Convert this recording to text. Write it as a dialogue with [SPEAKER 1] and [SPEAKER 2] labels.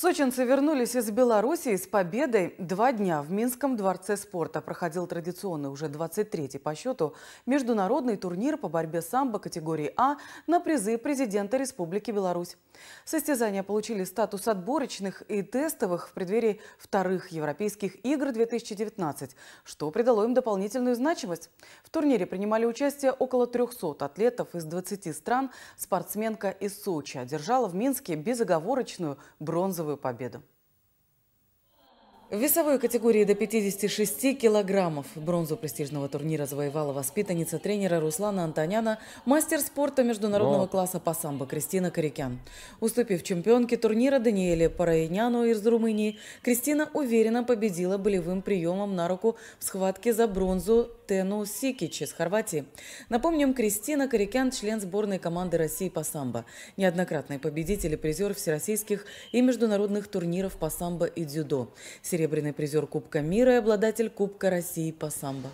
[SPEAKER 1] Сочинцы вернулись из Белоруссии с победой. Два дня в Минском дворце спорта проходил традиционный, уже 23-й по счету, международный турнир по борьбе самбо категории А на призы президента Республики Беларусь. Состязания получили статус отборочных и тестовых в преддверии вторых Европейских игр 2019, что придало им дополнительную значимость. В турнире принимали участие около 300 атлетов из 20 стран. Спортсменка из Сочи одержала в Минске безоговорочную бронзовую массовую победу. В весовой категории до 56 килограммов бронзу престижного турнира завоевала воспитанница тренера Руслана Антоняна, мастер спорта международного Но. класса по самбо Кристина Корякян. Уступив чемпионке турнира Даниэле Параиняну из Румынии, Кристина уверенно победила болевым приемом на руку в схватке за бронзу Тену Сикич из Хорватии. Напомним, Кристина Корикян – член сборной команды России по самбо, неоднократный победитель и призер всероссийских и международных турниров по самбо и дзюдо, серебряный призер Кубка мира и обладатель Кубка России по самбо.